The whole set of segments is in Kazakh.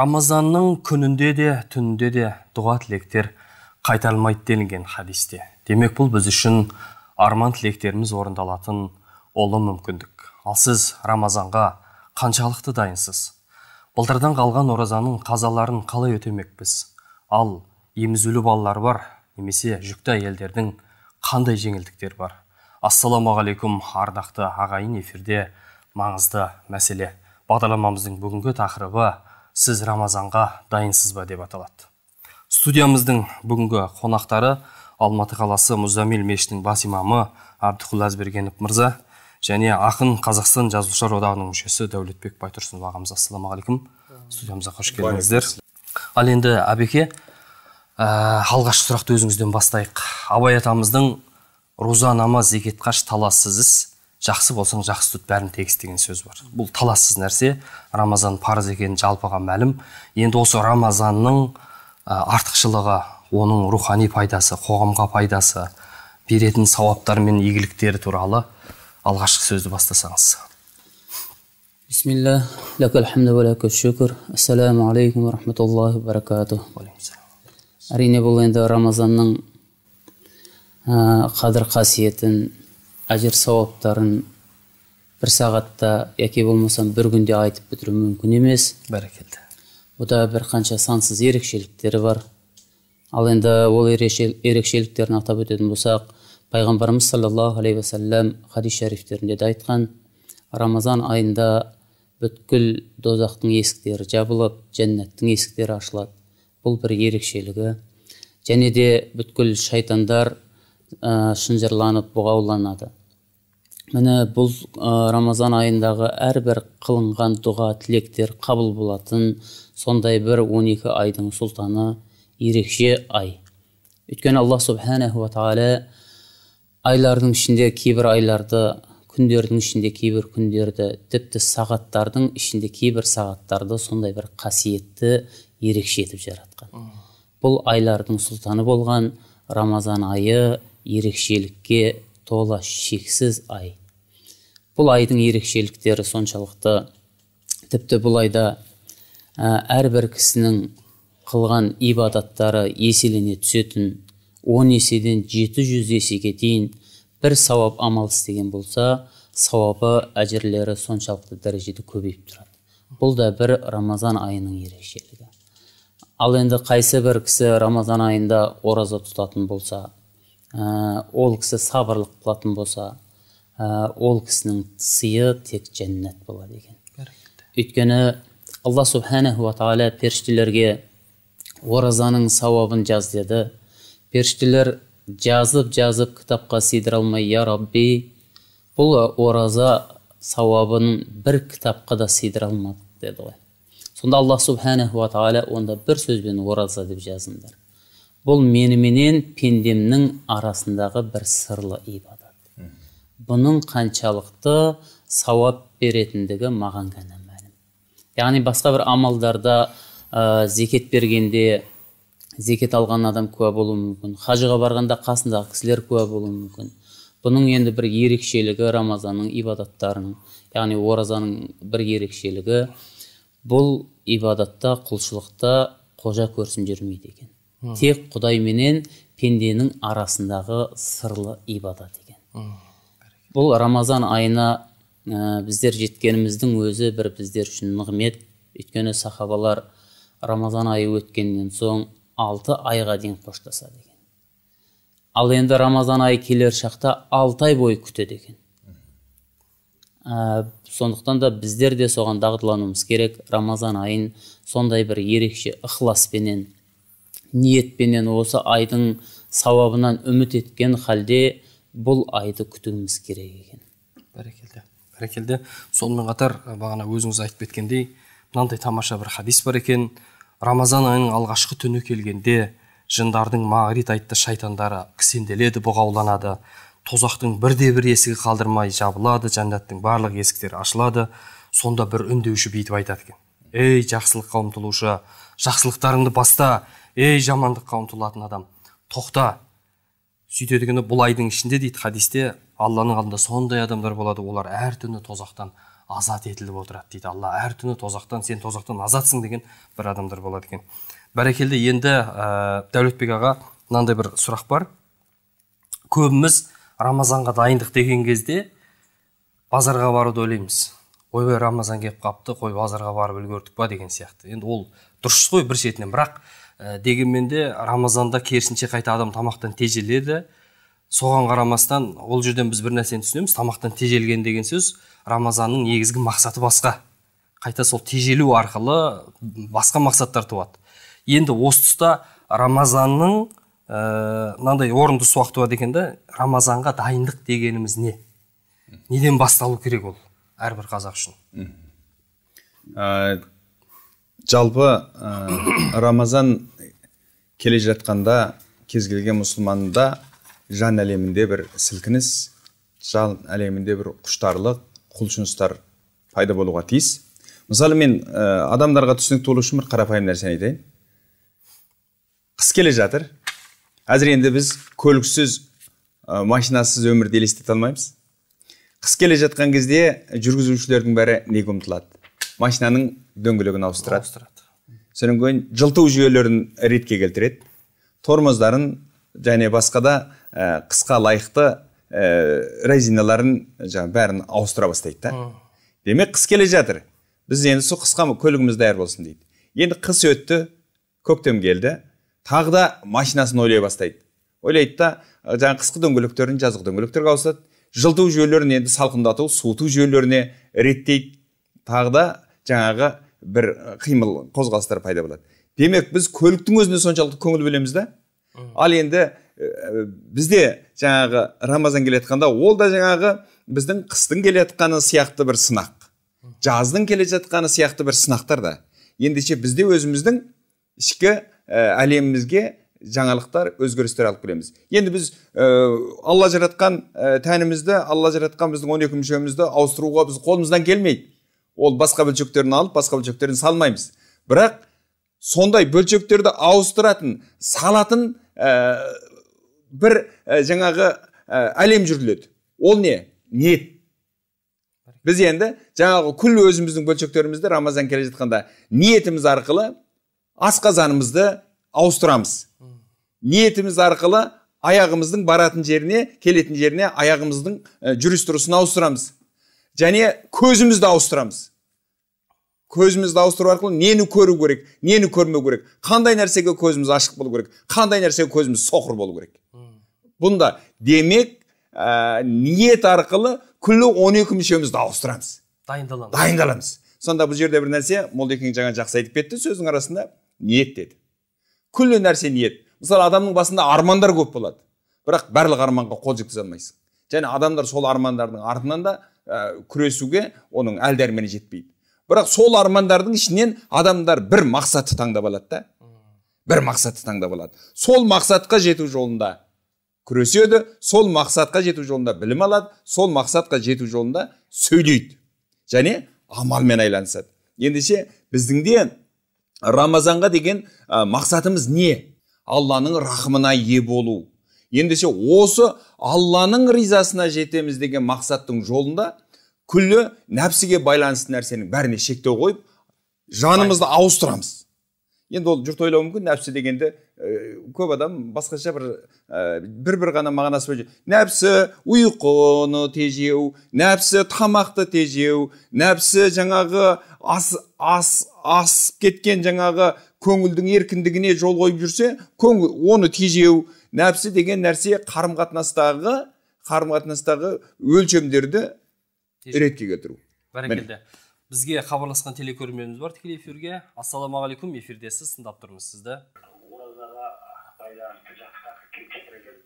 рамазанның күнінде де түнінде де дұға тілектер қайтарылмайды делінген хадисте демек бұл біз үшін арман тілектеріміз орындалатын ұлы мүмкіндік ал сіз рамазанға қаншалықты дайынсыз былтырдан қалған оразаның қазаларын қалай өтемекпіз ал емізулі балалар бар немесе жүкті әйелдердің қандай жеңілдіктер бар ассалаумағалейкум ардақты ағайын эфирде маңызды мәселе бағдарламамыздың бүгінгі тақырыбы сіз рамазанға дайынсыз ба деп аталады студиямыздың бүгінгі қонақтары алматы қаласы Мұзамил мешітінің бас имамы әбдіқұл әзбергенов мырза және ақын қазақстан жазушылар одағының мүшесі дәулетбек байтұрсынов ағамыз ассалаумағалейкум студиямызға қош келдіңіздер ал енді әбеке ә, алғашқы сұрақты өзіңізден бастайық абай атамыздың роза намаз зекет қаш талассыз жақсы болсаң жақсы тұт бәрін тегіс деген сөз бар бұл талассыз нәрсе рамазан парыз екені жалпыға мәлім енді осы рамазанның артықшылығы оның рухани пайдасы қоғамға пайдасы беретін сауаптар мен игіліктері туралы алғашқы сөзді бастасаңыз бисмилля шүкір ассаламу алейкум рахматуллахи әрине бұл енді рамазанның қадір қасиетін әжір сауаптарын бір сағатта яки болмаса бір күнде айтып бітіру мүмкін емес бәрекелді бұда бір қанша сансыз ерекшеліктері бар ал енді ол ерекшеліктерін атап өтетін болсақ пайғамбарымыз саллаллаху алейхи уассалам хадис шарифтерінде де айтқан рамазан айында бүткіл дозақтың есіктері жабылып жәннаттың есіктері ашылады бұл бір ерекшелігі және де бүткіл шайтандар ә, шынжырланып бұғауланады міне бұл рамазан айындағы әрбір қылынған дұға тілектер қабыл болатын сондай бір 12 айдың сұлтаны ерекше ай өйткені алла субханаху тағала айлардың ішінде кейбір айларды күндердің ішінде кейбір күндерді тіпті сағаттардың ішінде кейбір сағаттарды сондай бір қасиетті ерекше етіп жаратқан бұл айлардың сұлтаны болған рамазан айы ерекшелікке тола шексіз ай бұл айдың ерекшеліктері соншалықты тіпті бұл айда әрбір кісінің қылған ибадаттары еселене түсетін он еседен жеті жүз есеге дейін бір сауап амал істеген болса сауабы әжірлері соншалықты дәрежеде көбейіп тұрады бұл да бір рамазан айының ерекшелігі ал енді қайсы бір кісі рамазан айында ораза тұтатын болса ә, ол кісі сабырлық қылатын болса Э, ол кісінің сыйы тек жәннат болады екен өйткені алла субханауа тағала періштелерге оразаның сауабын жаз деді періштелер жазып жазып кітапқа сыйдыра алмай я рабби бұл ораза сауабын бір кітапқа да сыйдыра алмадық деді ғой сонда алла субханаху тағала онда бір сөзбен ораза деп жазыңдар бұл меніменен пендемнің арасындағы бір сырлы иба бұның қаншалықты сауап беретіндігі маған ғана мәлім яғни басқа бір амалдарда ә, зекет бергенде зекет алған адам куә болуы мүмкін хажыға барғанда қасындағы кісілер куә болуы мүмкін бұның енді бір ерекшелігі рамазанның ибадаттарының яғни оразаның бір ерекшелігі бұл ибадатта құлшылықта қожа көрсін жүрмейді екен тек құдай менен пенденің арасындағы сырлы ибадат екен бұл рамазан айына ә, біздер жеткеніміздің өзі бір біздер үшін нығмет өйткені сахабалар рамазан айы өткеннен соң алты айға дейін қоштасады екен ал енді рамазан айы келер шақта алты ай бойы күтеді екен ә, сондықтан да біздер де соған дағдылануымыз керек рамазан айын сондай бір ерекше ықыласпенен ниетпенен осы айдың сауабынан үміт еткен халде бұл айды күтуіміз керек екен бәрекелді бәрекелді сонымен қатар бағана өзіңіз айтып кеткендей мынандай тамаша бір хадис бар екен рамазан айының алғашқы түні келгенде жындардың мағрит айтты шайтандары кісенделеді бұғауланады тозақтың бірде бір есігі қалдырмай жабылады жәннаттың барлық есіктері ашылады сонда бір үндеуші бүйтіп айтады екен ей жақсылыққа ұмтылушы жақсылықтарыңды баста ей жамандыққа ұмтылатын адам тоқта сөйтеді екен бұл айдың ішінде дейді хадисте алланың алдында сондай адамдар болады олар әр түні тозақтан азат етіліп отырады дейді алла әр түні тозақтан сен тозақтан азатсың деген бір адамдар болады екен бәрекелді енді ә, дәулетбек аға мынандай бір сұрақ бар көбіміз рамазанға дайындық деген кезде базарға баруды ойлаймыз ойбай рамазан келіп қалыпты қой базарға барып үлгердік па деген сияқты енді ол дұрыс қой бір шетінен бірақ ә, дегенмен де рамазанда керісінше қайта адам тамақтан тежеледі соған қарамастан ол жерден біз бір нәрсені түсінеміз тамақтан тежелген деген сөз рамазанның негізгі мақсаты басқа қайта сол тежелу арқылы басқа мақсаттар туады енді осы тұста рамазанның э, мынандай орынды сұрақ туады екен рамазанға дайындық дегеніміз не неден басталу керек ол әрбір қазақ үшін жалпы э, рамазан келе жатқанда кез келген мұсылманда жан әлемінде бір сілкініс жан әлемінде бір құштарлық құлшыныстар пайда болуға тиіс мысалы мен ә, адамдарға түсінікті болу үшін бір қарапайым нәрсені айтайын қыс келе жатыр әзір енді біз көліксіз ә, машинасыз өмірді елестете алмаймыз қыс келе жатқан кезде жүргізушілердің бәрі неге ұмтылады машинаның дөңгелегін ауыстырады ауыстырады содан кейін жылыту жүйелерін ретке келтіреді тормоздарын және басқа да ә, қысқа лайықты ә, резиналарын жаңағы бәрін ауыстыра бастайды да демек қыс келе жатыр біз енді сол қысқа көлігіміз даяр болсын дейді енді қыс өтті көктем келді тағы да машинасын ойлай бастайды ойлайды да жаңағы қысқы дөңгелектерін жазғы дөңгелектерге ауысады жылыту жүйелерін енді салқындату суыту жүйелеріне реттейді тағы да жаңағы бір қимыл қозғалыстар пайда болады демек біз көліктің өзіне соншалықты көңіл бөлеміз да ал енді ә, бізде жаңағы рамазан келе жатқанда ол да жаңағы біздің қыстың келе жатқаны сияқты бір сынақ жаздың келе жатқаны сияқты бір сынақтар да ендеше бізде өзіміздің ішкі әлемімізге жаңалықтар өзгерістер алып келеміз енді біз ә, алла жаратқан ә, тәнімізді алла жаратқан біздің он екі мүшемізді ауыстыруға біз қолымыздан келмейді ол басқа бөлшектерін алып басқа бөлшектерін салмаймыз бірақ сондай бөлшектерді ауыстыратын салатын ә, бір ә, жаңағы ә, әлем жүріледі ол не ниет біз енді жаңағы күл өзіміздің бөлшектерімізді рамазан келе жатқанда ниетіміз арқылы асқазанымызды ауыстырамыз ниетіміз арқылы аяғымыздың баратын жеріне келетін жеріне аяғымыздың жүріс тұрысын ауыстырамыз және көзімізді ауыстырамыз көзімізді ауыстыру арқылы нені көру керек нені көрмеу керек қандай нәрсеге көзіміз ашық болу керек қандай нәрсеге көзіміз соқыр болу керек бұнда демек ә, ниет арқылы күллі он екі мүшемізді ауыстырамыз дайындаламыз дайындаламыз сонда бұл жерде бір нәрсе молдекең жаңа жақсы айтып кетті сөздің арасында ниет деді күллі нәрсе ниет мысалы адамның басында армандар көп болады бірақ барлық арманға қол жеткізе алмайсың және адамдар сол армандардың артынан да ә, күресуге оның әл дәрмені жетпейді бірақ сол армандардың ішінен адамдар бір мақсатты таңдап алады да бір мақсатты таңдап алады сол мақсатқа жету жолында күреседі сол мақсатқа жету жолында білім алады сол мақсатқа жету жолында сөйлейді және амалмен айланысады ендеше біздің де рамазанға деген мақсатымыз не алланың рахымына ие болу ендеше осы алланың ризасына жетеміз деген мақсаттың жолында күллі нәпсіге байланысты нәрсенің бәріне шектеу қойып жанымызды ауыстырамыз енді ол жұрт ойлауы мүмкін нәпсі дегенде, э, көп адам басқаша бір ә, э, бір бір ғана мағынасы бойынша нәпсі ұйқыны тежеу нәпсі тамақты тежеу нәпсі жаңағы ас, асып кеткен жаңағы көңілдің еркіндігіне жол қойып жүрсе көңіл оны тежеу нәпсі деген нәрсе қарым қатынастағы қарым қатынастағы өлшемдерді ретке келтіру бәрекелді бізге хабарласқан телекөрерменіміз бар тікелей эфирге ассалаумағалейкум эфирдесіз тыңдап тұрмыз сізді оразаға байланысты жақсы тақырып келтірген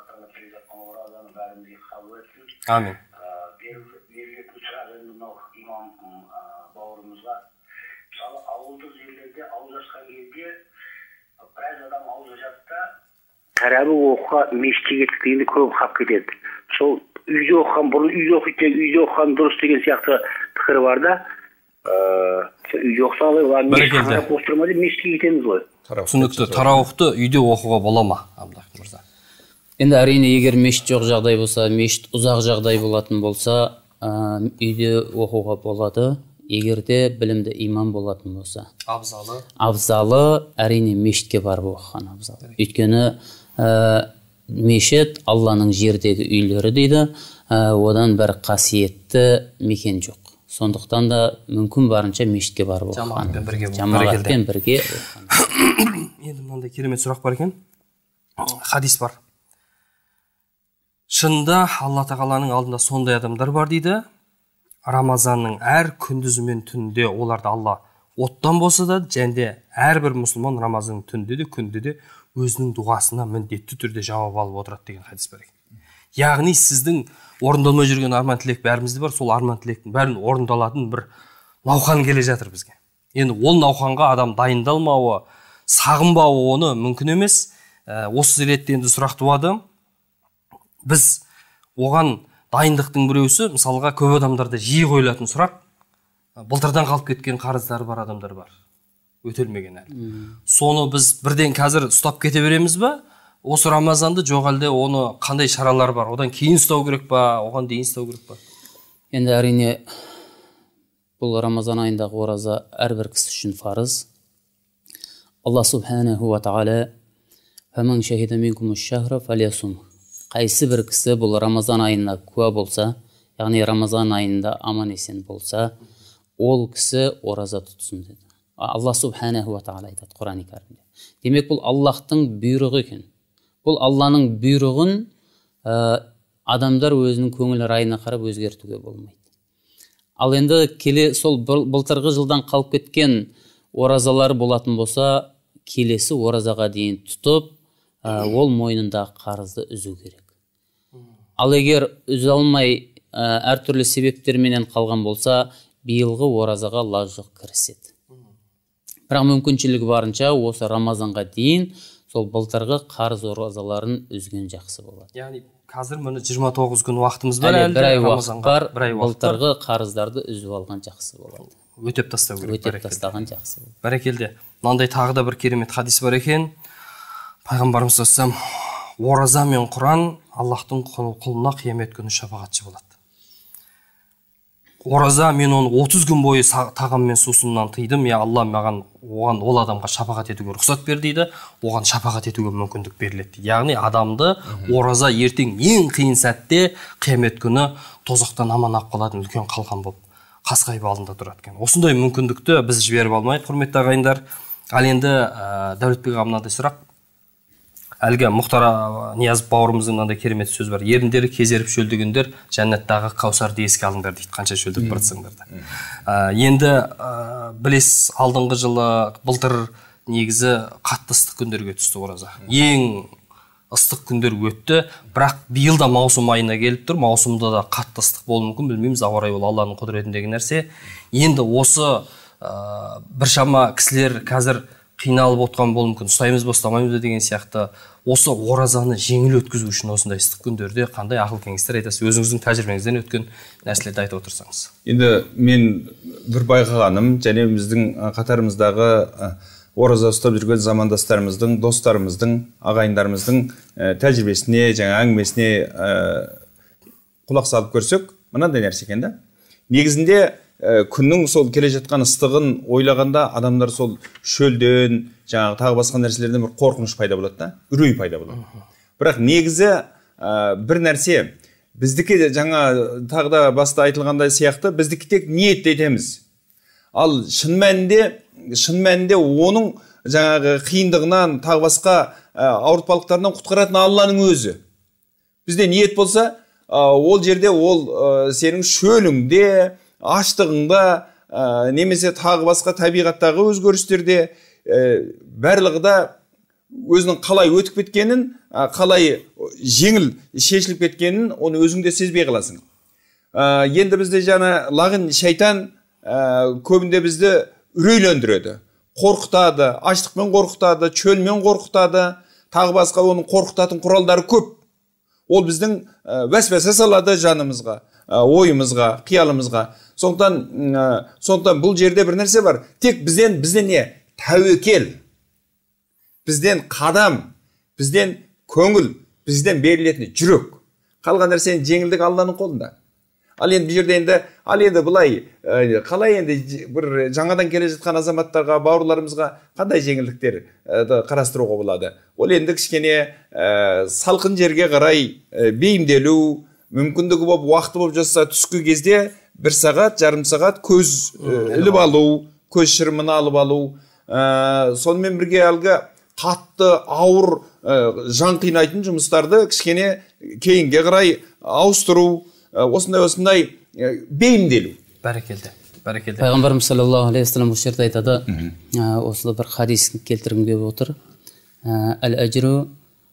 аталып келе жатқан оразаны бәрімізге қабыл етсін әмин ә, берілетін сұрақ енді мынау имам бауырымызға мысалы ауылдық жерлерде ауыз ашқан кезде біраз адам ауыз ашады да тәрәбі оқуға мешітке кеткенде көп қалып кетеді сол үйде оқыған бұрын үйде оқиды үйде оқыған дұрыс деген сияқты пікір бар да ыыы үйде оқысаң ғой бәрекелді бос тұрма деп мешітке кетеміз ғой түсінікті тарауықты үйде оқуға бола ма абдахи мырза енді әрине егер мешіт жоқ жағдай болса мешіт ұзақ жағдай болатын болса ә, үйде оқуға болады егер де білімді имам болатын болса абзалы абзалы әрине мешітке барып оқыған абзал өйткені ә, мешіт алланың жердегі үйлері дейді ә, одан бір қасиетті мекен жоқ сондықтан да мүмкін барынша мешітке барып оқыған бірге жамағатпен бірге енді мынандай керемет сұрақ бар екен хадис бар шынында алла тағаланың алдында сондай адамдар бар дейді рамазанның әр күндізі мен түнінде оларды алла оттан болса да және де әрбір мұсылман рамазанның түнінде де күнде де өзінің дұғасына міндетті түрде жауап алып отырады деген хадис бар екен яғни сіздің орындалмай жүрген арман тілек бәрімізде бар сол арман тілектің бәрін орындалатын бір науқан келе жатыр бізге енді ол науқанға адам дайындалмауы сағынбауы оны мүмкін емес ә, осы ретте енді сұрақ туады біз оған дайындықтың біреусі мысалға көп адамдарда жиі қойылатын сұрақ былтырдан қалып кеткен қарыздары бар адамдар бар өтелмеген әлі соны біз бірден қазір ұстап кете береміз ба осы рамазанды жоқ әлде оны қандай шаралар бар одан кейін ұстау керек па оған дейін ұстау керек па енді әрине бұл рамазан айындағы ораза әрбір кісі үшін фарыз алла субханаху тағала қайсы бір кісі бұл рамазан айына куә болса яғни рамазан айында аман есен болса ол кісі ораза тұтсын деді алла субханаху тағала айтады құран кәрімде демек бұл аллахтың бұйрығы екен бұл алланың бұйрығын адамдар өзінің көңіл райына қарап өзгертуге болмайды ал енді келе сол былтырғы жылдан қалып кеткен оразалар болатын болса келесі оразаға дейін тұтып ол мойнындағы қарызды үзу керек ал егер үзе алмай әртүрлі себептерменен қалған болса биылғы оразаға лаж жоқ кіріседі бірақ мүмкіншілігі барынша осы рамазанға дейін сол былтырғы қарыз оразаларын үзген жақсы болады яғни қазір міне жиырма тоғыз күн уақытымыз бар әлі бір ай бар қарыздарды үзіп алған жақсы болады өтеп тастау керек өтеп тастаған жақсы бәрекелді мынандай тағы да бір керемет хадис бар екен пайғамбарымыз саллаллаху ораза мен құран аллахтың құлына қиямет күні шапағатшы болады ораза мен оны 30 күн бойы тағам мен сусыннан тыйдым я алла маған оған ол адамға шапағат етуге рұқсат бер дейді оған шапағат етуге мүмкіндік беріледі дейді яғни адамды ораза ертең ең қиын сәтте қиямет күні тозақтан аман алып қалатын үлкен қалқан болып қасқайып алдында тұрады екен осындай мүмкіндікті біз жіберіп алмайық құрметті ағайындар ал енді э, дәулетбек аға мынандай сұрақ әлгі мұхтар ниязов бауырымыздың мынандай керемет сөзі бар еріндері кезеріп шөлдегендер жәннаттағы қаусарды еске алыңдар дейді қанша шөлдеп бара да енді ә, білесіз алдыңғы жылы былтыр негізі қатты ыстық күндерге түсті ораза ең ыстық күндер өтті бірақ биыл да маусым айына келіп тұр маусымда да қатты ыстық болуы мүмкін білмейміз ауа райы ол алланың құдіретіндегі нәрсе енді осы ә, біршама кісілер қазір қиналып отқан болуы мүмкін ұстаймыз ба ұстамаймыз ба деген сияқты осы оразаны жеңіл өткізу үшін осындай ыстық күндерде қандай ақыл кеңестер айтасыз өзіңіздің тәжірибеңізден өткен нәрселерді айтып отырсаңыз енді мен бір байқағаным және біздің қатарымыздағы ораза ұстап жүрген замандастарымыздың достарымыздың ағайындарымыздың ә, тәжірибесіне жаңа әңгімесіне ә, құлақ салып көрсек мынандай нәрсе екен да негізінде ә, күннің сол келе жатқан ыстығын ойлағанда адамдар сол шөлден жаңағы тағы басқа нәрселерден бір қорқыныш пайда болады да үрей пайда болады бірақ негізі ә, бір нәрсе біздікі жаңа тағы да баста айтылғандай сияқты біздікі тек ниет етеміз ал шын мәнінде шын мәнінде оның жаңағы қиындығынан тағы басқа ә, ауыртпалықтарынан құтқаратын алланың өзі бізде ниет болса ә, ол жерде ол ә, сенің шөліңде аштығыңда ә, немесе тағы басқа табиғаттағы өзгерістерде ә, барлығы да өзінің қалай өтіп кеткенін ә, қалай жеңіл шешіліп кеткенін оны өзің де сезбей қаласың ә, енді бізде жаңа лағын шайтан ә, көбінде бізді үрейлендіреді қорқытады аштықпен қорқытады чөлмен қорқытады тағы басқа оның қорқытатын құралдары көп ол біздің ә, салады жанымызға ойымызға қиялымызға сондықтан ә, сондықтан бұл жерде бір нәрсе бар тек бізден бізден не тәуекел бізден қадам бізден көңіл бізден берілетін жүрек қалған нәрсенің жеңілдік алланың қолында ал енді бұл жерде енді ал енді былай қалай енді бір жаңадан келе жатқан азаматтарға бауырларымызға қандай жеңілдіктерді қарастыруға болады ол енді кішкене ә, салқын жерге қарай ә, бейімделу мүмкіндігі болып уақыты болып жатса түскі кезде бір сағат жарым сағат көз э, іліп алу көз шырымын алып алу ә, сонымен бірге әлгі қатты ауыр ә, жан қинайтын жұмыстарды кішкене кейінге қарай ауыстыру ә, осындай осындай ә, бейімделу бәрекелді бәрекелді пайғамбарымыз саллаллаху алейхи вассалам осы жерде айтады ә, бір хадис келтіргім келіп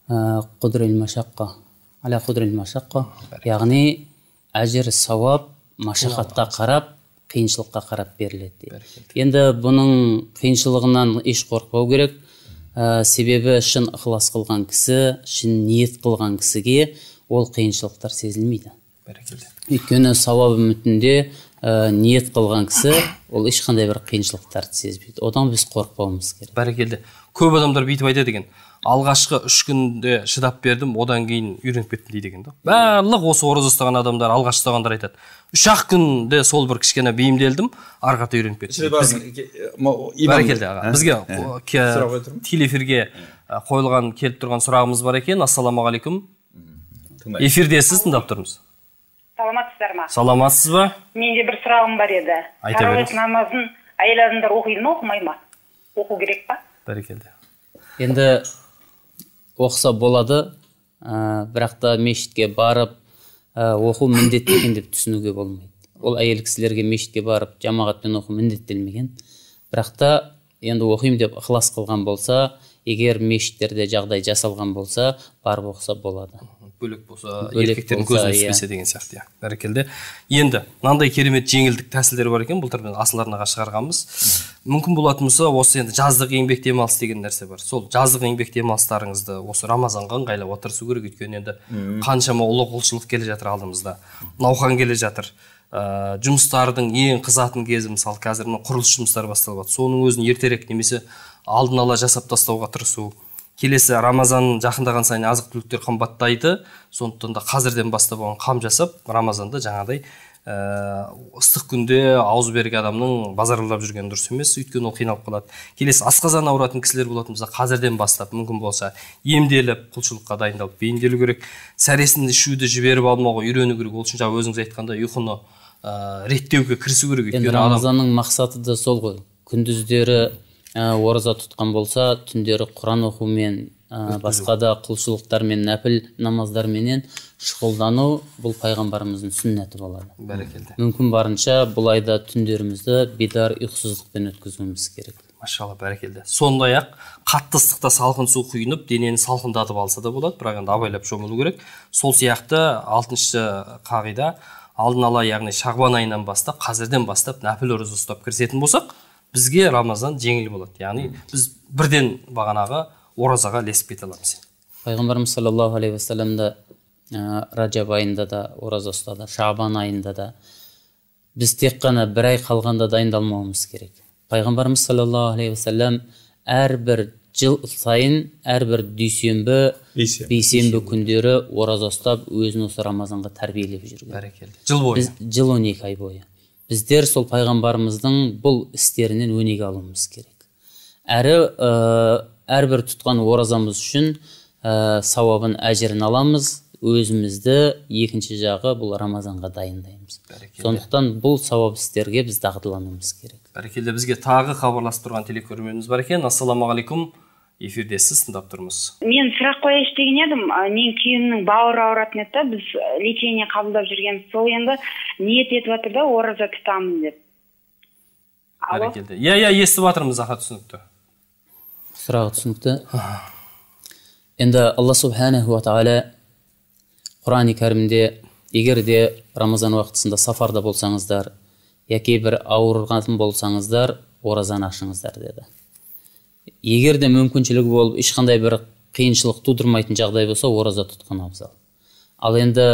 отыр машаққа яғни әжір сауап машақатқа қарап қиыншылыққа қарап беріледі дейді енді бұның қиыншылығынан еш қорықпау керек себебі шын ықылас қылған кісі шын ниет қылған кісіге ол қиыншылықтар сезілмейді бәрекелді өйткені сауап үмітінде ә, ниет қылған кісі ол ешқандай бір қиыншылықтарды сезбейді одан біз қорықпауымыз керек бәрекелді көп адамдар бүйтіп айтады екен алғашқы үш күнде шыдап бердім одан кейін үйреніп кеттім дейді екен да барлық осы ораза ұстаған адамдар алғаш ұстағандар айтады үш ақ күнде сол бір кішкене бейімделдім ары қарата үйреніп кеттім бәрекелді аға ә? бізге ә? телеэфирге қойылған келіп тұрған сұрағымыз бар екен ассалаумағалейкум эфирдесіз тыңдап тұрмыз саламатсыздар ма саламатсыз ба менде бір сұрағым бар еді айта беріңіз намазын әйел адамдар оқиды ма оқымайды ма оқу керек па бәрекелді енді оқыса болады ә, бірақ та мешітке барып ә, оқу міндетті екен деп түсінуге болмайды ол әйел кісілерге мешітке барып жамағатпен оқу міндеттелмеген бірақ та енді оқимын деп ықылас қылған болса егер мешіттерде жағдай жасалған болса барып оқыса болады бөлек болса еркектердің көзіне иә. түспесе деген сияқты иә бәрекелді енді мынандай керемет жеңілдік тәсілдер бар екен былтыр біз асыл арнаға шығарғанбыз мүмкін болатын болса осы енді жаздық еңбек демалыс деген нәрсе бар сол жаздық еңбек демалыстарыңызды осы рамазанға ыңғайлап отырысу керек өйткені енді қаншама ұлы құлшылық келе жатыр алдымызда науқан келе жатыр ә, жұмыстардың ең қызатын кезі мысалы қазір мына құрылыс жұмыстары басталып жатыр соның өзін ертерек немесе алдын ала жасап тастауға тырысу келесі рамазан жақындаған сайын азық түліктер қымбаттайды сондықтан да қазірден бастап оған қам жасап рамазанда жаңағыдай ә, ыстық күнде ауыз бергі адамның базарлап жүрген дұрыс емес өйткені ол қиналып қалады келесі асқазан ауыратын кісілер болатын болса қазірден бастап мүмкін болса емделіп құлшылыққа дайындалып бейімделу керек сәресін ішуді жіберіп алмауға үйрену керек ол үшін жаңа өзіңіз айтқандай ұйқыны ә, реттеуге кірісу керек өйткені рамазанның мақсаты да сол ғой күндіздері Ә, ораза тұтқан болса түндері құран оқумен ә, басқа да құлшылықтармен нәпіл намаздарменен шұғылдану бұл пайғамбарымыздың сүннәті болады бәрекелді мүмкін барынша бұл айда түндерімізді бидар ұйқысыздықпен өткізуіміз керек машалла бәрекелді сондай ақ қатты ыстықта салқын су құйынып денені салқындатып алса да болады бірақ енді абайлап шомылу керек сол сияқты алтыншы қағида алдын ала яғни шағбан айынан бастап қазірден бастап нәпіл ораза ұстап кірісетін болсақ бізге рамазан жеңіл болады яғни біз бірден бағанағы оразаға ілесіп кете аламыз пайғамбарымыз саллаллаху алейхи ә, раджаб айында да ораза ұстады шабан айында да біз тек қана бір ай қалғанда дайындалмауымыз керек пайғамбарымыз саллаллаху алейхи уассалам әрбір жыл сайын әрбір дүйсенбі бейсенбі күндері ораза ұстап өзін осы рамазанға тәрбиелеп жүрген бәрекелді жыл бойы жыл он екі ай бойы біздер сол пайғамбарымыздың бұл істерінен өнеге алуымыз керек әрі ә, әрбір тұтқан оразамыз үшін ә, сауабын әжірін аламыз өзімізді екінші жағы бұл рамазанға дайындаймыз сондықтан бұл сауап істерге біз дағдылануымыз керек бәрекелді бізге тағы хабарласып тұрған телекөрерменіміз бар екен ассалаумағалейкум эфирдесіз тыңдап тұрмыз мен сұрақ қояйыншы деген едім менің күйеуімнің бауыры ауыратын еді біз лечение қабылдап жүргенбіз сол енді ниет етіп жатыр да ораза тұтамын деп бәрекелді иә иә естіп жатырмыз аха түсінікті сұрағы түсінікті енді алла субханаху тағала құран кәрімде егер де рамазан уақытысында сафарда болсаңыздар яки бір ауырған болсаңыздар оразаны ашыңыздар деді егер де мүмкіншілігі болып ешқандай бір қиыншылық тудырмайтын жағдай болса ораза тұтқан абзал ал енді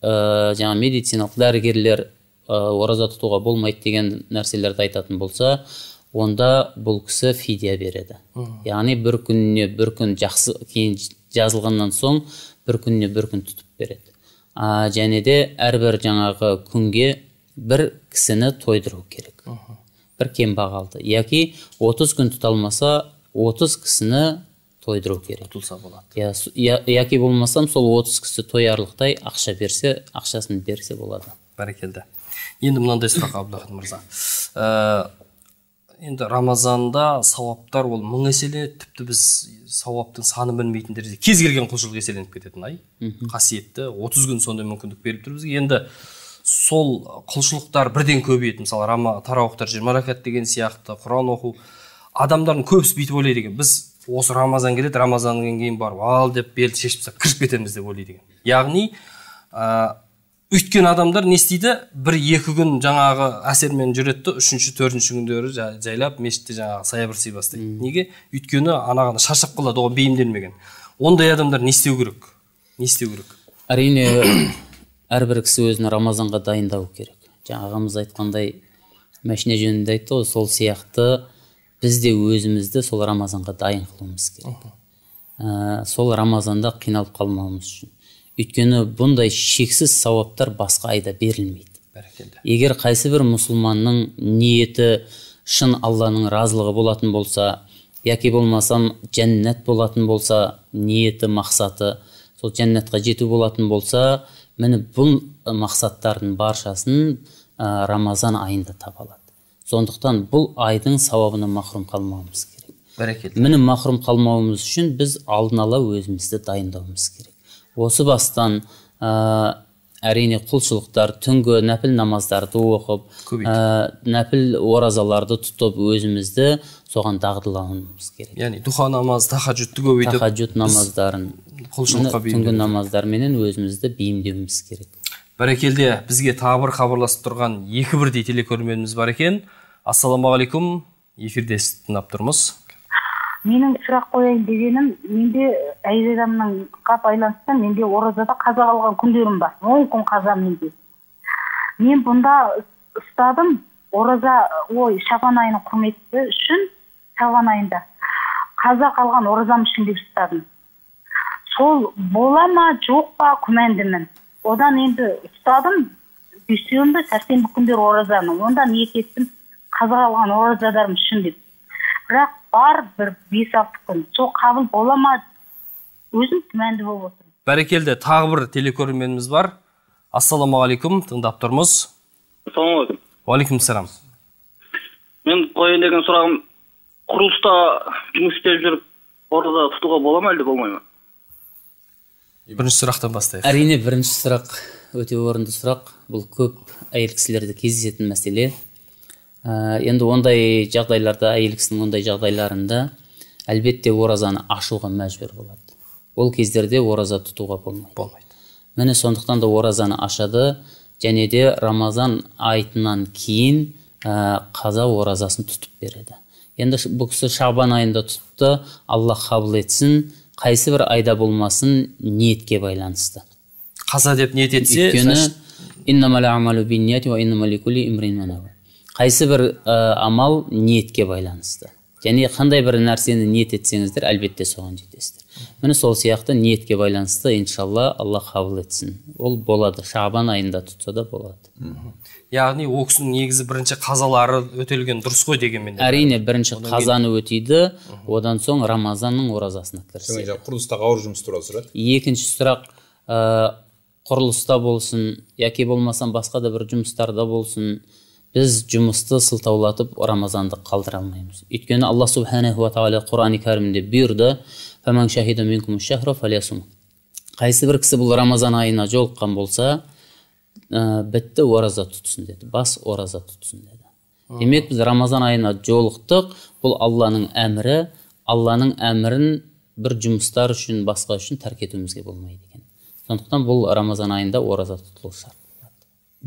ә, жаңа медициналық дәрігерлер ә, ораза тұтуға болмайды деген нәрселерді айтатын болса онда бұл кісі фидия береді яғни бір күніне бір күн жақсы кейін жазылғаннан соң бір күніне бір күн тұтып береді а, және де әрбір жаңағы күнге бір кісіні тойдыру керек бір кем баға алды яки 30 күн тұта алмаса отыз кісіні тойдыру керек құтылса болады иә яки болмасам сол 30 кісі тоярлықтай ақша берсе ақшасын берсе болады бәрекелді енді мынандай сұрақ абдулахат мырза ә, енді рамазанда сауаптар ол мың еселенеді тіпті біз сауаптың санын білмейтіндер кез келген құлшылық еселеніп кететін ай қасиетті отыз күн сондай мүмкіндік беріп тұр бізге енді сол құлшылықтар бірден көбейеді мысалы рама тарауықтар жиырма ракат деген сияқты құран оқу адамдардың көбісі бүйтіп ойлайды екен біз осы рамазан келеді рамазаннан кейін барып ал деп белді шешіп тастап кіріп кетеміз деп ойлайды екен яғни ә, өйткен адамдар не істейді бір екі күн жаңағы әсермен жүреді да үшінші төртінші күндері жайлап мешітте жаңағы саябырси бастайды hmm. неге өйткені анаған шаршап қалады оған бейімделмеген ондай адамдар не істеу керек не істеу керек әрине әрбір кісі өзін рамазанға дайындау керек жаңа ағамыз айтқандай машина жөнінде айтты ғой сол сияқты біз де өзімізді сол рамазанға дайын қылуымыз керек ә, сол рамазанда қиналып қалмауымыз үшін өйткені бұндай шексіз сауаптар басқа айда берілмейді бәрекелді егер қайсы бір мұсылманның ниеті шын алланың разылығы болатын болса яки болмасам жәннат болатын болса ниеті мақсаты сол жәннатқа жету болатын болса міне бұл мақсаттардың баршасын ә, рамазан айында таба алады сондықтан бұл айдың сауабынан махрұм қалмауымыз керек бәрекелді міне махрұм қалмауымыз үшін біз алдын ала өзімізді дайындауымыз керек осы бастан ә, әрине құлшылықтар түнгі нәпіл намаздарды оқып ә, нәпіл оразаларды тұтып өзімізді соған дағдылануымыз керек яғни духа намаз тахаджудты көбейтіп тахаджуд намаздарын құлшылыққа түнгі намаздарменен өзімізді бейімдеуіміз керек бәрекелді бізге тағы бір хабарласып тұрған екі бірдей телекөрерменіміз бар екен ассалаумағалейкум эфирде тыңдап тұрмыз менің сұрақ қояйын дегенім менде э, әйел қап байланысты менде оразада қаза қалған күндерім бар он күн қаза менде мен бұнда ұстадым ораза ой шабан айының құрметі үшін шабан айында қаза қалған оразам үшін деп ұстадым сол бола ма жоқ па күмәндімін одан енді ұстадым дүйсенбі сәрсенбі күндері оразаны онда ниет еттім қаза қалған оразадарым үшін деп бірақ бар бір бес алты күн сол қабыл бола ма өзім күмәнді болып отырмын бәрекелді тағы бір телекөрерменіміз бар ассалаумағалейкум тыңдап тұрмыз ассалаумағалейкум уағалейкумсалам мен қояйын деген сұрағым құрылыста жұмыс істеп жүріп ораза тұтуға бола ма әлде болмай ма бірінші сұрақтан бастайық әрине бірінші сұрақ өте орынды сұрақ бұл көп әйел кісілерде кездесетін мәселе ә, енді ондай жағдайларда әйел кісінің ондай жағдайларында әлбетте оразаны ашуға мәжбүр болады ол кездерде ораза тұтуға болмайды болмайды міне сондықтан да оразаны ашады және де рамазан айтынан кейін ә, қаза оразасын тұтып береді енді бұл кісі шағбан айында тұтыпты алла қабыл етсін қайсы бір айда болмасын ниетке байланысты қаза деп ниет етсе өйткені қайсы бір ә, амал ниетке байланысты және қандай бір нәрсені ниет етсеңіздер әлбетте соған жетесіздер міне сол сияқты ниетке байланысты иншалла алла қабыл етсін ол болады Шабан айында тұтса да болады яғни ол кісінің негізі бірінші қазалары өтелген дұрыс қой дегенмен әрине бірінші қазаны өтейді одан соң рамазанның оразасына кіріседі жаңа құрылыстағы ауыр жұмыс туралы сұрақ? екінші сұрақ ә, құрылыста болсын яки болмаса басқа да бір жұмыстарда болсын біз жұмысты сылтаулатып рамазанды қалдыра алмаймыз өйткені алла субханаху тағала құран кәрімде бұйырды қайсы бір кісі бұл рамазан айына жолыққан болса ә, бітті ораза тұтсын деді бас ораза тұтсын деді демек біз рамазан айына жолықтық бұл алланың әмірі алланың әмірін бір жұмыстар үшін басқа үшін тәрк етуімізге болмайды екен сондықтан бұл рамазан айында ораза тұтылу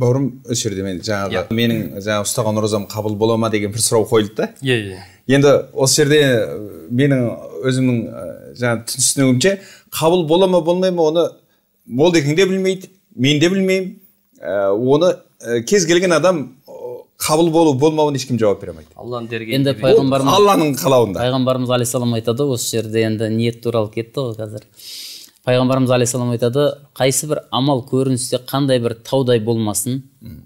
бауырым осы жерде мен жаңағы yeah. Иә. менің жаңағы ұстаған оразам қабыл бола ма деген бір сұрау қойылды да иә yeah, иә yeah. енді осы жерде менің өзімнің жаңағы түсінігімше қабыл бола ма болмай ма оны молдекең де білмейді мен де білмеймін ә, оны ә, кез келген адам қабыл болу болмауын ешкім жауап бере алмайды алланың берген енді пайғамбарымыз алланың қалауында пайғамбарымыз алейхисалам айтады осы жерде енді ниет туралы кетті ғой қазір пайғамбарымыз алейхисалам айтады қайсы бір амал көріністе қандай бір таудай болмасын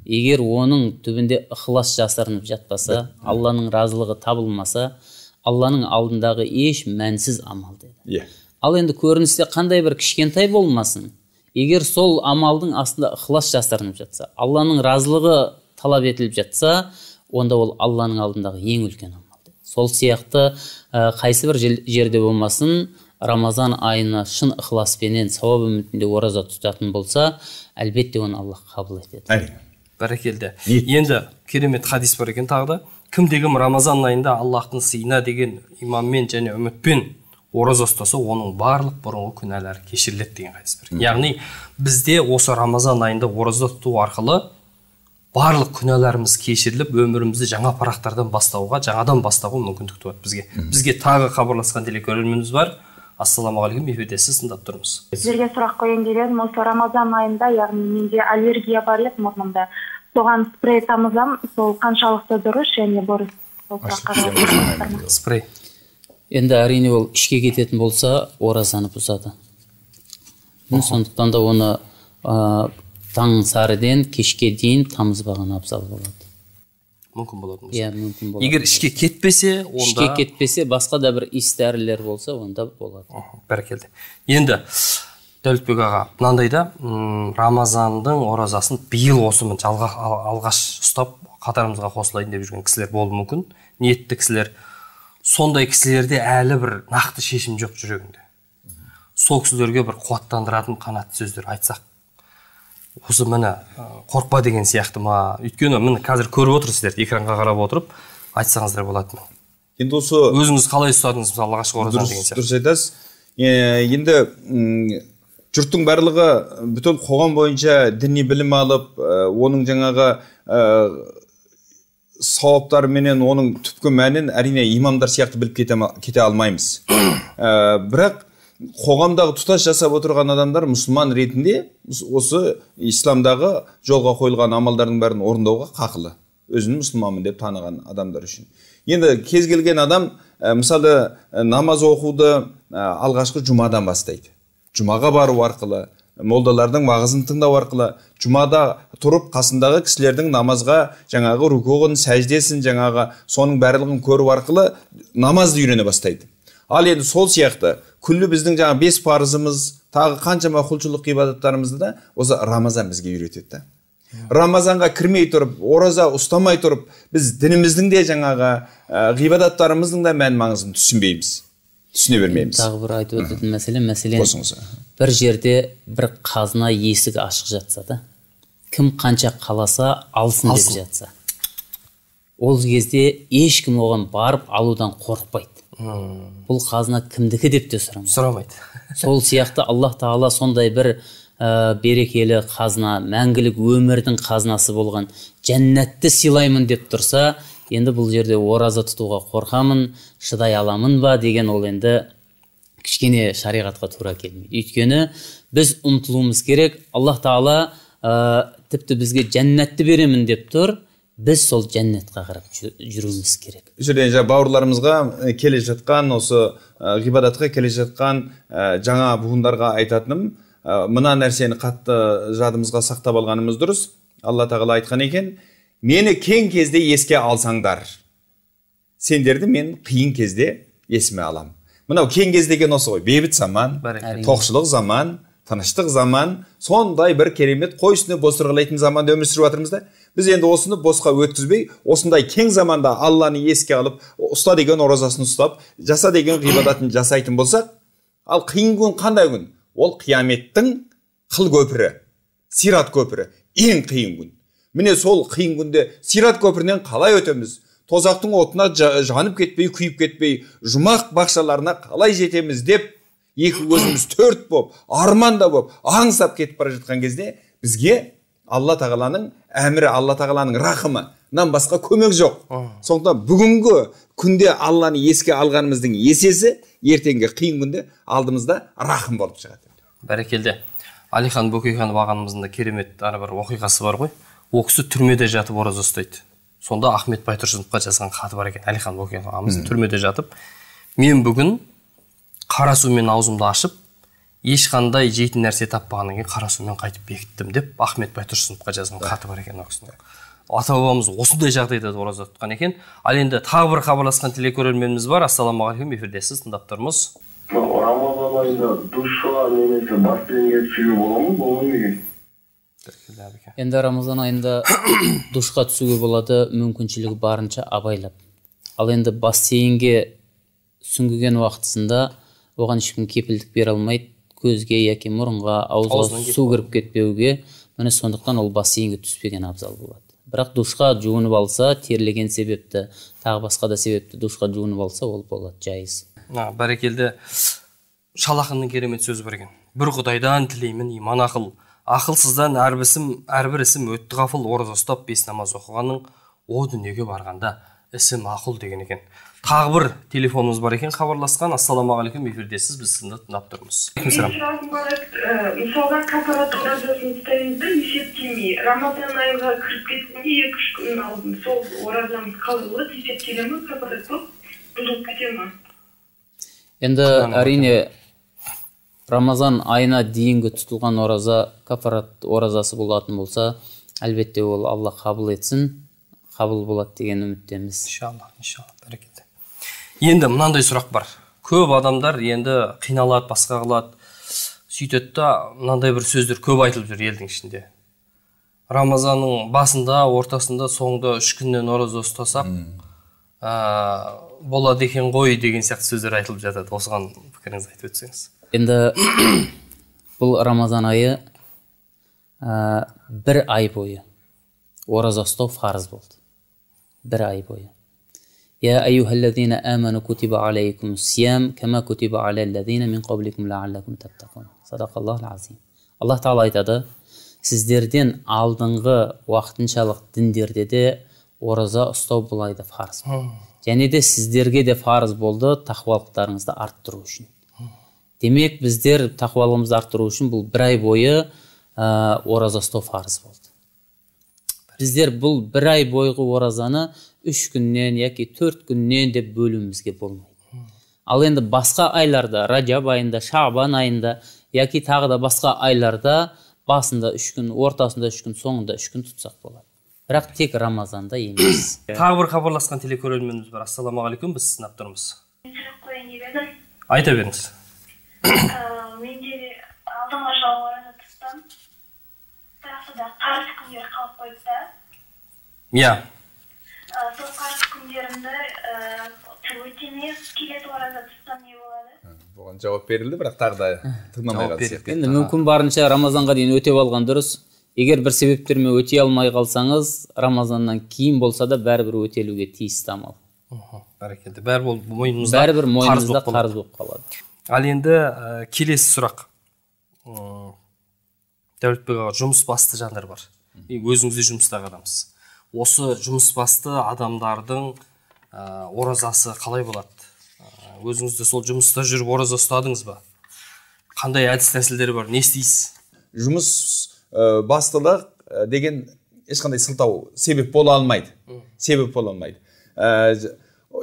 егер оның түбінде ықылас жасырынып жатпаса алланың разылығы табылмаса алланың алдындағы еш мәнсіз амал деді иә ал енді көріністе қандай бір кішкентай болмасын егер сол амалдың астында ықылас жасырынып жатса алланың разылығы талап етіліп жатса онда ол алланың алдындағы ең үлкен амал сол сияқты ә, қайсы бір жерде болмасын рамазан айына шын ықыласпенен сауап үмітінде ораза тұтатын болса әлбетте оны аллах қабыл етеді әрине бәрекелді енді керемет хадис бар екен тағы да кім рамазан айында аллахтың сыйына деген иманмен және үмітпен ораза ұстаса оның барлық бұрынғы күнәлары кешіріледі деген хадис бар яғни бізде осы рамазан айында ораза тұту арқылы барлық күнәларымыз кешіріліп өмірімізді жаңа парақтардан бастауға жаңадан бастауға мүмкіндік туады бізге бізге тағы хабарласқан телекөрерменіміз бар ассалаумағалейкум эфирде сіз тыңдап тұрмыз сіздерге сұрақ қояйын деп едім осы рамазан айында яғни менде аллергия бар еді мұрнымда соған спрей тамызамын сол қаншалықты дұрыс және бұрыс спрей енді әрине ол ішке кететін болса оразаны бұзады сондықтан да оны таң сарыден кешке дейін тамызбаған абзал болады мүмкін болатын иә мүмкін болады егер ішке кетпесе онда ішке кетпесе басқа да бір иіс дәрілер болса онда болады бәрекелді енді дәулетбек аға мынандай да рамазанның оразасын биыл осы алға, алғаш ұстап қатарымызға қосылайын деп жүрген кісілер болуы мүмкін ниетті кісілер сондай кісілерде әлі бір нақты шешім жоқ жүрегінде сол кісілерге бір қуаттандыратын қанатты сөздер айтсақ осы міне қорықпа деген сияқты ма өйткені міне қазір көріп отырсыздар экранға қарап отырып айтсаңыздар болады енді осы өзіңіз қалай ұстадыңыз мысалы алғашқы ораза деген сияқты дұрыс айтасыз енді жұрттың барлығы бүтін қоғам бойынша діни білім алып оның жаңағы сауаптарыменен оның түпкі мәнін әрине имамдар сияқты біліп кете, алмаймыз бірақ қоғамдағы тұтас жасап отырған адамдар мұсылман ретінде осы исламдағы жолға қойылған амалдардың бәрін орындауға қақылы өзін мұсылманмын деп таныған адамдар үшін енді кез келген адам ә, мысалы ә, намаз оқуды ә, алғашқы жұмадан бастайды жұмаға бару арқылы молдалардың уағызын тыңдау арқылы жұмада тұрып қасындағы кісілердің намазға жаңағы рукуғын сәждесін жаңағы соның барлығын көру арқылы намазды үйрене бастайды ал енді сол сияқты күллі біздің жаңа бес парызымыз тағы қаншама құлшылық ғибадаттарымызды да осы рамазан бізге үйретеді да рамазанға кірмей тұрып ораза ұстамай тұрып біз дініміздің де жаңағы ғибадаттарымыздың да мән маңызын түсінбейміз түсіне бермейміз тағы бір айтып өтетін мәселе мәселен қосыңыз бір жерде бір қазына есігі ашық жатса да кім қанша қаласа алсын, алсын. деп жатса ол кезде ешкім оған барып алудан қорықпайды бұл қазына кімдікі деп те сұрамайды сұрамайды сол сияқты аллах тағала сондай бір ә, берекелі қазына мәңгілік өмірдің қазынасы болған жәннатты сыйлаймын деп тұрса енді бұл жерде ораза тұтуға қорқамын шыдай аламын ба деген ол енді кішкене шариғатқа тура келмейді өйткені біз ұмтылуымыз керек аллах тағала ә, тіпті бізге жәннатты беремін деп тұр біз сол жәннатқа қарап жүруіміз керек бұл жерде бауырларымызға келе жатқан осы ғибадатқа келе жатқан жаңа буындарға айтатыным мына нәрсені қатты жадымызға сақтап алғанымыз дұрыс алла тағала айтқан екен мені кең кезде еске алсаңдар сендерді мен қиын кезде есіме аламын мынау кең кез деген осы ғой бейбіт заман тоқшылық заман тыныштық заман сондай бір керемет қой үстіне заманда өмір сүріп жатырмыз да біз енді осыны босқа өткізбей осындай кең заманда алланы еске алып ұста деген оразасын ұстап жаса деген ғибадатын жасайтын болсақ ал қиын күн қандай күн ол қияметтің қыл көпірі сират көпірі ең қиын күн міне сол қиын күнде сират көпірінен қалай өтеміз тозақтың отына жанып кетпей күйіп кетпей жұмақ бақшаларына қалай жетеміз деп екі көзіміз төрт болып арманда болып аңсап кетіп бара жатқан кезде бізге алла тағаланың әмірі алла тағаланың рахымынан басқа көмек жоқ сондықтан бүгінгі күнде алланы еске алғанымыздың есесі ертеңгі қиын күнде алдымызда рахым болып шығады бәрекелді әлихан бөкейханов ағамыздың да керемет ана бір оқиғасы бар ғой ол кісі түрмеде жатып ораза ұстайды сонда ахмет байтұрсыновқа жазған хаты бар екен әлихан бөкейханов ағамыз түрмеде жатып мен бүгін қара сумен аузымды ашып ешқандай жейтін нәрсе таппағаннан кейін қара сумен қайтып бекіттім деп ахмет байтұрсыновқа жазған хаты бар екен ол кісінің ата бабамыз осындай жағдайда ораза тұтқан екен ал енді тағы бір хабарласқан телекөрерменіміз бар ассалаумағалейкум эфирдесіз тыңдап тұрмыз рамазан айында енді рамазан айында душқа түсуге болады мүмкіншілігі барынша абайлап ал енді бассейнге сүңгіген уақытысында оған ешкім кепілдік бере алмайды көзге яки мұрынға ауызға су кіріп кетпеуге міне сондықтан ол бассейнге түспеген абзал болады бірақ душқа жуынып алса терлеген себепті тағы басқа да себепті душқа жуынып алса ол болады жайыз а бәрекелді шалақынның керемет сөзі бар екен бір құдайдан тілеймін иман ақыл ақылсыздан әрбісім әрбір ісім өтті ғафыл ораза ұстап бес намаз оқығанның о дүниеге барғанда ісі мақұл деген екен тағы бір телефонымыз бар екен хабарласқан ассалаумағалейкум эфирдесіз біз сізді тыңдап тұрмыз алейкумсалам мысалға каппаратура жасын тастаймыз да есептемей рамазан айға кіріп кеткенде екі үш күн алдын сол оразамыз болады есептеле ма каппарат болып бұзылып кете ма енді әрине рамазан айына дейінгі тұтылған ораза кафарат оразасы болатын болса әлбетте ол алла қабыл етсін қабыл болады деген үміттеміз иншалла иншалла енді мынандай сұрақ бар көп адамдар енді қиналады басқа қылады сөйтеді да мынандай бір сөздер көп айтылып жүр елдің ішінде рамазанның басында ортасында соңында үш күннен ораза ұстасақ ә, болады екен ғой деген сияқты сөздер айтылып жатады осыған пікіріңізді айтып өтсеңіз енді бұл рамазан айы ә, бір ай бойы ораза ұстау фарыз болды бір ай бойы аллах тағала айтады сіздерден алдыңғы уақытыншалық діндерде де ораза ұстау былай да фарз және де сіздерге де фарз болды тақуалықтарыңызды арттыру үшін демек біздер тақуалығымызды арттыру үшін бұл бір ай бойы ораза ұстау фарыз болды біздер бұл бір ай бойғы оразаны үш күннен яки төрт күннен деп бөлуімізге болмайды ал енді басқа айларда раджаб айында шабан айында яки тағы да басқа айларда басында үш күн ортасында үш күн соңында үш күн тұтсақ болады бірақ тек рамазанда емес тағы бір хабарласқан телекөрерменіміз бар ассалаумағалейкум біз сынап тұрмыз сұрақ қояйын деп едім айта беріңіз менде алдыңғы жылы ораза тұтсам бірақ сода қарыз күндер қалып қойды да иә оған келеді ораза не болады жауап берілді бірақ тағы да тыңдамай енді мүмкін барынша рамазанға дейін өтеп алған дұрыс егер бір себептермен өте алмай қалсаңыз рамазаннан кейін болса да бәрібір өтелуге тиісті амал бәрекелді бәрібір мойнымызда бәрібір мойнымызда қарыз болып қалады ал енді э, келесі сұрақ дәулетбек аға жұмыс басты жандар бар өзіңіз де жұмыстағы адамсыз осы жұмысбасты адамдардың ә, оразасы қалай болады өзіңіз де сол жұмыста жүріп ораза ұстадыңыз ба қандай әдіс тәсілдер бар не істейсіз жұмыс ә, бастылық деген ешқандай сылтау себеп бола алмайды себеп бола алмайды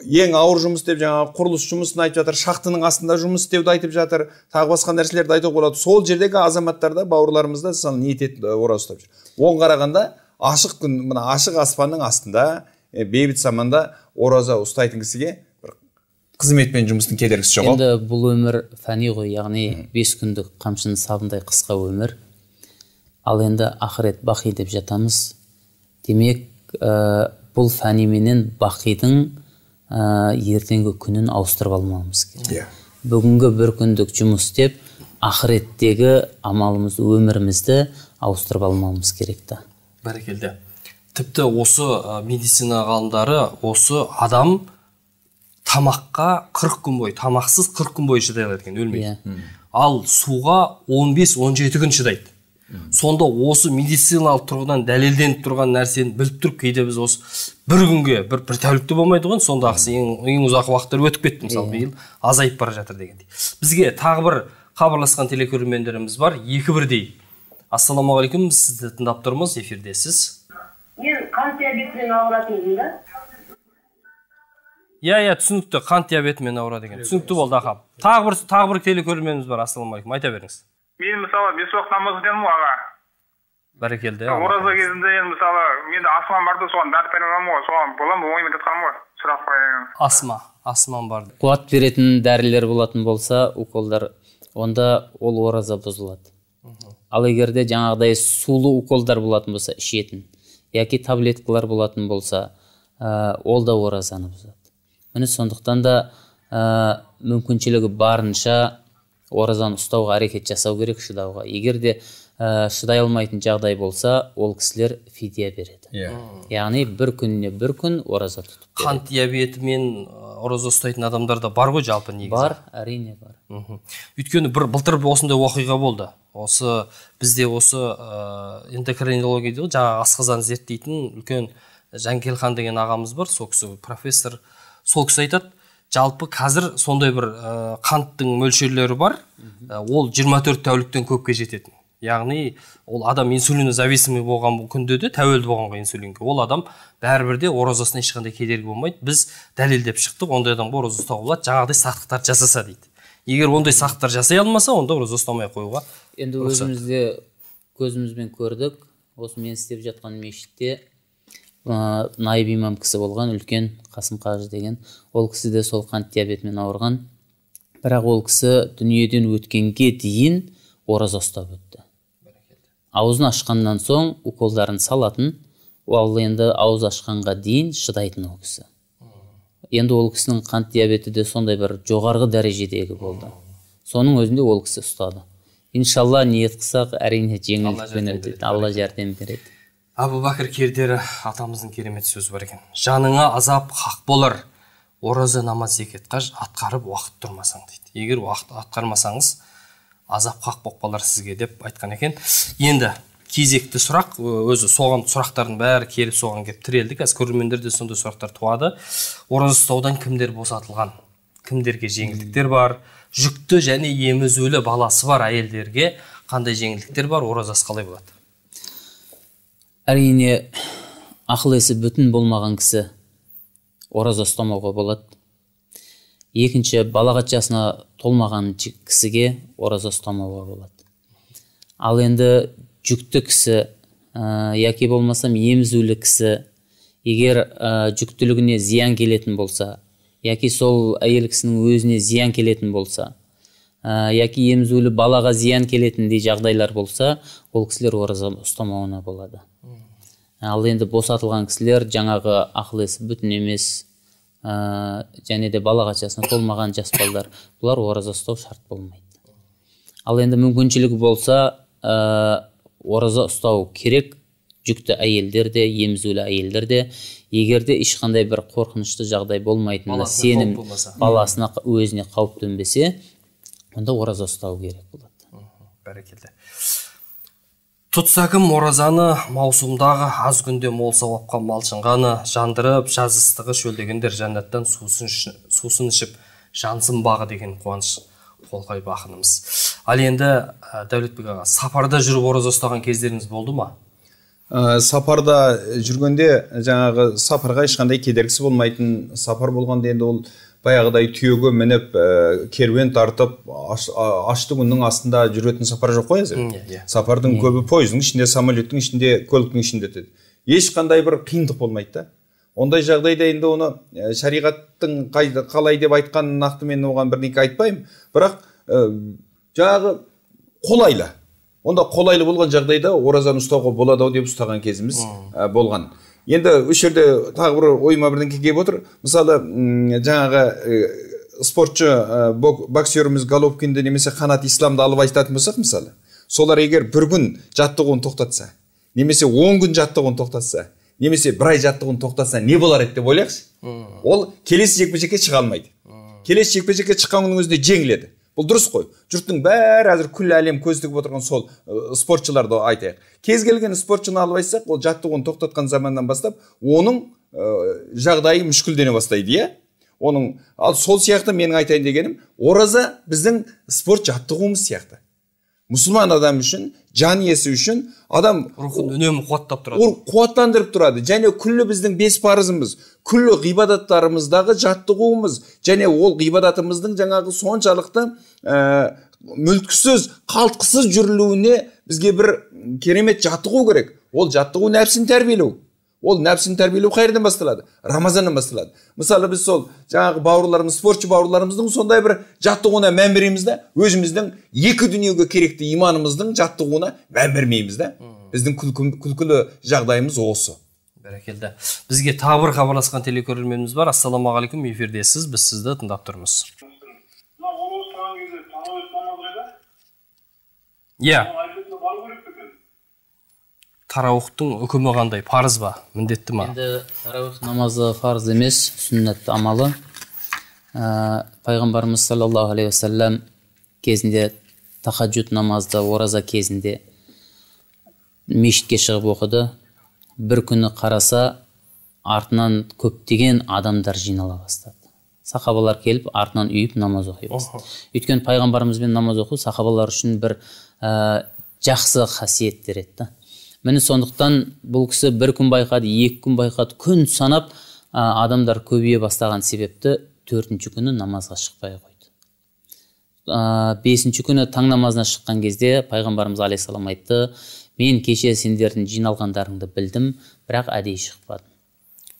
ең ауыр жұмыс деп жаңағы құрылыс жұмысын айтып жатыр шахтаның астында жұмыс істеуді айтып жатыр тағы басқа нәрселерді айтуға болады сол жердегі азаматтарда бауырларымызда сан ниет етіп ораза ұстап жүр оған қарағанда ашық күн мына ашық аспанның астында ә, бейбіт заманда ораза ұстайтын кісіге бір қызмет пен жұмыстың кедергісі жоқ енді бұл өмір фәни ғой яғни Үм. бес күндік қамшының сабындай қысқа өмір ал енді ақырет бақи деп жатамыз демек ә, бұл фәнименен бақидың ә, ертеңгі күнін ауыстырып алмауымыз керек иә. бүгінгі бір күндік жұмыс деп ақыреттегі амалымыз өмірімізді ауыстырып алмауымыз керек та бәрекелді тіпті осы медицина ғалымдары осы адам тамаққа 40 күн бойы тамақсыз 40 күн бойы шыдай алады екен өлмейді yeah. Иә. ал суға 15-17 күн шыдайды сонда осы медициналық тұрғыдан дәлелденіп тұрған нәрсені біліп тұрып кейде біз осы бір күнге бір, бір тәулікте болмайды ғой сондағысы ең, ең ұзақ уақыттар өтіп кетті мысалы иә. биыл азайып бара жатыр дегендей бізге тағы бір хабарласқан телекөрермендеріміз бар екі бірдей ассалаумағалейкум сізді тыңдап тұрмыз эфирдесіз мен қант диабетімен ауыратынмын да иә иә түсінікті қант диабетімен ауырады екен түсінікті болды аға тағы бір тағы бір телекөрерменіміз бар ассалаумағалейкум айта беріңіз мен мысалы бес уақыт намаз ғой аға бәрекелді ораза кезінде енді мысалы менде асман бар да соған дәрі пайдаланамын ғой соған бола ма оймен жатқаным ғой сұрақ қояйын асма асман бар қуат беретін дәрілер болатын болса уколдар онда ол ораза бұзылады ал егерде жаңағыдай сулы уколдар болатын болса ішетін яки таблеткалар болатын болса ә, ол да оразаны бұзады міне сондықтан да ә, мүмкіншілігі барынша оразаны ұстауға әрекет жасау керек шыдауға егер де ә, шыдай алмайтын жағдай болса ол кісілер фидия береді иә яғни бір күніне бір күн ораза тұтып қант диабетімен ораза ұстайтын адамдар да бар ғой жалпы негізі бар әрине бар мхм өйткені бір былтыр осындай оқиға болды осы бізде осы ыыы эндокринология дейді ғой жаңағы асқазан зерттейтін үлкен жанкелхан деген ағамыз бар сол кісі профессор сол кісі айтады жалпы қазір сондай бір ә, қанттың мөлшерлері бар ә, ол 24 тәуліктен көпке жететін яғни ол адам инсулинозависимый болған күнде де тәуелді болғанға инсулинге ол адам бәрібір де оразасына ешқандай кедергі болмайды біз дәлелдеп шықтық ондай адамға ораза ұстауға болады жаңағыдай сақтықтар жасаса дейді егер ондай сақтықтар жасай алмаса онда ораза ұстамай қоюға енді өзіміз де көзімізбен көрдік осы мен істеп жатқан мешітте ә, наиб имам кісі болған үлкен қасым қажы деген ол кісі де сол қант диабетімен ауырған бірақ ол кісі дүниеден өткенге дейін ораза ұстап өтті аузын ашқаннан соң уколдарын салатын ал енді ауыз ашқанға дейін шыдайтын ол кісі енді ол кісінің қант диабеті де сондай бір жоғарғы дәрежедегі болды соның өзінде ол кісі ұстады иншалла ниет қылсақ әрине жеңілдікпен өтеді алла жәрдем береді әбу бәкір кердері атамыздың керемет сөзі бар екен жаныңа азап хақ болар ораза намаз зекет қаж атқарып уақыт тұрмасаң дейді егер уақыт атқармасаңыз азап қақ болып қалар сізге деп айтқан екен енді кезекті сұрақ өзі соған сұрақтардың бәрі келіп соған келіп тірелді қазір де сондай сұрақтар туады ораза ұстаудан кімдер босатылған кімдерге жеңілдіктер бар жүкті және емізулі баласы бар әйелдерге қандай жеңілдіктер бар оразасы қалай болады әрине ақыл есі бүтін болмаған кісі ораза ұстамауға болады екінші балағат жасына толмаған кісіге ораза ұстамауға болады ал енді жүкті кісі ә, э, яки болмасам емізулі кісі егер э, жүктілігіне зиян келетін болса яки сол әйел кісінің өзіне зиян келетін болса ә, яки емізулі балаға зиян келетіндей жағдайлар болса ол кісілер ораза ұстамауына болады ал енді босатылған кісілер жаңағы ақыл есі бүтін емес ә, және де балағат жасына толмаған жас балдар бұлар ораза ұстау шарт болмайды ал енді мүмкіншілігі болса ә, ораза ұстау керек жүкті әйелдер де емізулі әйелдер де егер де ешқандай бір қорқынышты жағдай болмайтынына сенім баласына өзіне қауіп төнбесе онда ораза ұстау керек болады бәрекелді тұтсәкім оразаны маусымдағы аз күнде мол сауапқа малшынғаны жандырып жазыстығы шөлдегендер жәннаттан сусын, ішіп жансын бағы деген қуаныш қолқай бақынымыз ал енді дәулетбек аға сапарда жүріп ораза ұстаған кездеріңіз болды ма ә, сапарда жүргенде жаңағы сапарға ешқандай кедергісі болмайтын сапар болғанда енді ол баяғыдай түйеге мініп ә, керуен тартып аш, ашты күннің астында жүретін сапар жоқ қой әзір иә. сапардың көбі пойыздың ішінде самолеттің ішінде көліктің ішінде өтеді ешқандай бір қиындық болмайды да ондай жағдайда енді оны ә, шариғаттың қалай деп айтқанын нақты мен оған бірдеңке айтпаймын бірақ ә, э, жағы қолайлы онда қолайлы болған жағдайда оразаны ұстауға болады ау деп ұстаған кезіміз болған енді осы жерде тағы бір ойыма бірдеңке келіп отыр мысалы жаңағы спортшы боксеріміз головкинді немесе қанат исламды алып айтатын болсақ мысалы солар егер бір күн жаттығуын тоқтатса немесе он күн жаттығуын тоқтатса немесе бір ай жаттығуын тоқтатса не болар еді деп ойлайықшы ол келесі жекпе жекке шыға алмайды келесі жекпе жекке шыққан күннің өзінде жеңіледі бұл дұрыс қой жұрттың бәрі әзір күллі әлем көз тігіп отырған сол спортшыларды айтайық кез келген спортшыны алып айтсақ ол жаттығуын тоқтатқан заманнан бастап оның жағдайы мүшкілдене бастайды иә оның ал сол сияқты менің айтайын дегенім ораза біздің спорт жаттығуымыз сияқты мұсылман адам үшін жан иесі үшін адам рухын үнемі қуаттап тұрады ол қуаттандырып тұрады және күллі біздің бес парызымыз күллі ғибадаттарымыздағы жаттығуымыз және ол ғибадатымыздың жаңағы соншалықты ә, мүлтіксіз қалтқысыз жүрілуіне бізге бір керемет жаттығу керек ол жаттығу нәпсін тәрбиелеу ол нәпсіні тәрбиелеу қайерден басталады рамазаннан басталады мысалы біз сол жаңағы бауырларымыз спортшы бауырларымыздың сондай бір жаттығуына мән береміз да өзіміздің екі дүниеге керекті иманымыздың жаттығуына мән бермейміз да біздің күлкілі жағдайымыз осы бәрекелді бізге тағы бір хабарласқан телекөрерменіміз бар ассалаумағалейкум эфирдесіз біз сізді тыңдап тұрмыз иә тарауықтың үкімі қандай парыз ба міндетті ма енді тарауих намазы парыз емес сүннәтті амалы ә, пайғамбарымыз саллаллаху алейхи уассалам кезінде тахаджуд намазды ораза кезінде мешітке шығып оқыды бір күні қараса артынан көптеген адамдар жинала бастады сахабалар келіп артынан үйіп намаз оқи бастады өйткені пайғамбарымызбен намаз оқу сахабалар үшін бір ә, жақсы қасиеттер еді міне сондықтан бұл кісі бір күн байқады екі күн байқады күн санап адамдар көбейе бастаған себепті төртінші күні намазға шықпай қойды ә, бесінші күні таң намазына шыққан кезде пайғамбарымыз алейхисалам айтты мен кеше сендердің жиналғандарыңды білдім бірақ әдейі шықпадым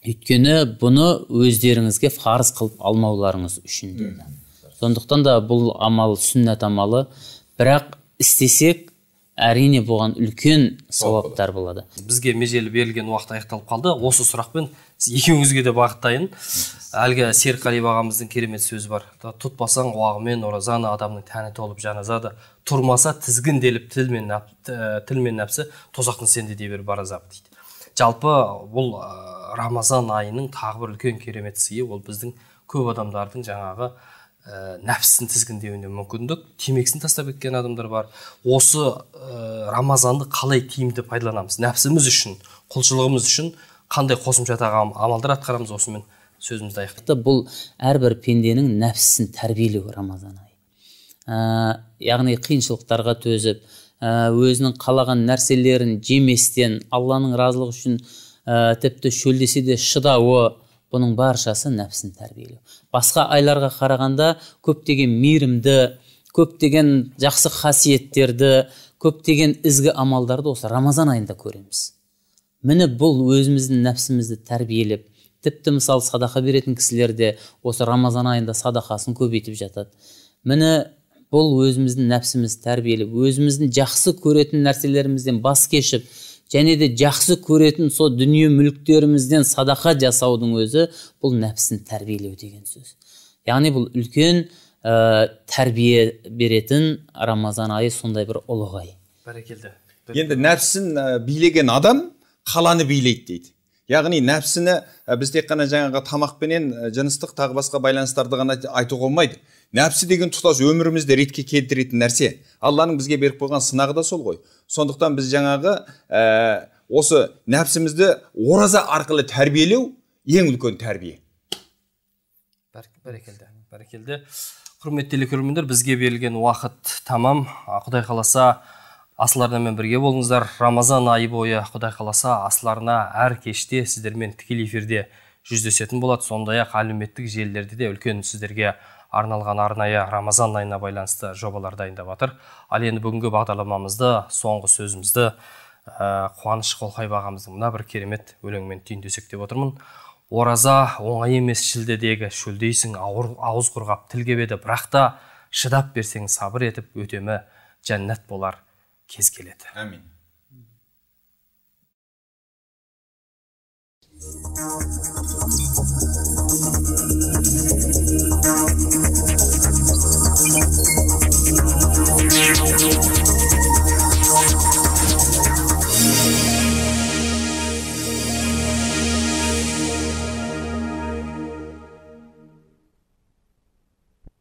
өйткені бұны өздеріңізге фарыз қылып алмауларыңыз үшін деді сондықтан да бұл амал сүннат амалы бірақ істесек әрине бұған үлкен сауаптар болады бізге межелі берілген уақыт аяқталып қалды осы сұрақпен екеуіңізге де бағыттайын әлгі серікқалиев ағамыздың керемет сөзі бар тұтпасаң уағымен оразаны адамның тәні толып жаназады тұрмаса тізгінделіп тіл мен, тіл мен нәпсі тозақтың сенде дей бер баразап дейді жалпы бұл рамазан айының тағы бір үлкен керемет сыйы ол біздің көп адамдардың жаңағы ә, нәпсісін тізгіндеуіне мүмкіндік темекісін тастап кеткен адамдар бар осы э, рамазанды қалай тиімді пайдаланамыз нәпсіміз үшін құлшылығымыз үшін қандай қосымша тағы амалдар атқарамыз осымен сөзімізді аяқтайық бұл әрбір пенденің нәпсісін тәрбиелеу рамазан айы э, яғни қиыншылықтарға төзіп өзінің қалаған нәрселерін жеместен алланың разылығы үшін ә, тіпті шөлдесе де шыдауы бұның баршасы нәпсін тәрбиелеу басқа айларға қарағанда көптеген мейірімді көптеген жақсы қасиеттерді көптеген ізгі амалдарды осы рамазан айында көреміз міне бұл өзіміздің нәпсімізді тәрбиелеп тіпті мысалы садақа беретін кісілер де осы рамазан айында садақасын көбейтіп жатады міне бұл өзіміздің нәпсімізді тәрбиелеп өзіміздің жақсы көретін нәрселерімізден бас кешіп және де жақсы көретін сол дүние мүліктерімізден садақа жасаудың өзі бұл нәпсін тәрбиелеу деген сөз яғни бұл үлкен ә, тәрбие беретін рамазан айы сондай бір ұлық ай бәрекелді енді нәпсін ә, билеген адам қаланы билейді дейді яғни нәпсіні ә, біз тек қана жаңағы тамақпенен ә, жыныстық тағы басқа байланыстарды ғана айтуға болмайды нәпсі деген тұтас өмірімізді ретке келтіретін нәрсе алланың бізге беріп қойған сынағы да сол ғой сондықтан біз жаңағы ә, осы нәпсімізді ораза арқылы тәрбиелеу ең үлкен тәрбие бәрекелді бәрекелді құрметті телекөрермендер бізге берілген уақыт тамам құдай қаласа асыл бірге болыңыздар рамазан айы бойы құдай қаласа асыл әр кеште сіздермен тікелей эфирде жүздесетін болады сондай ақ әлеуметтік желілерде де үлкен сіздерге арналған арнайы рамазан айына байланысты жобалар дайындап жатыр ал енді бүгінгі бағдарламамызды соңғы сөзімізді ә, қуаныш қолқаев ағамыздың мына бір керемет өлеңімен түйіндесек деп отырмын ораза оңай емес шілдедегі шөлдейсің ауыз құрғап тіл кебеді бірақ та шыдап берсең сабыр етіп өтемі жәннат болар кез келеді әмин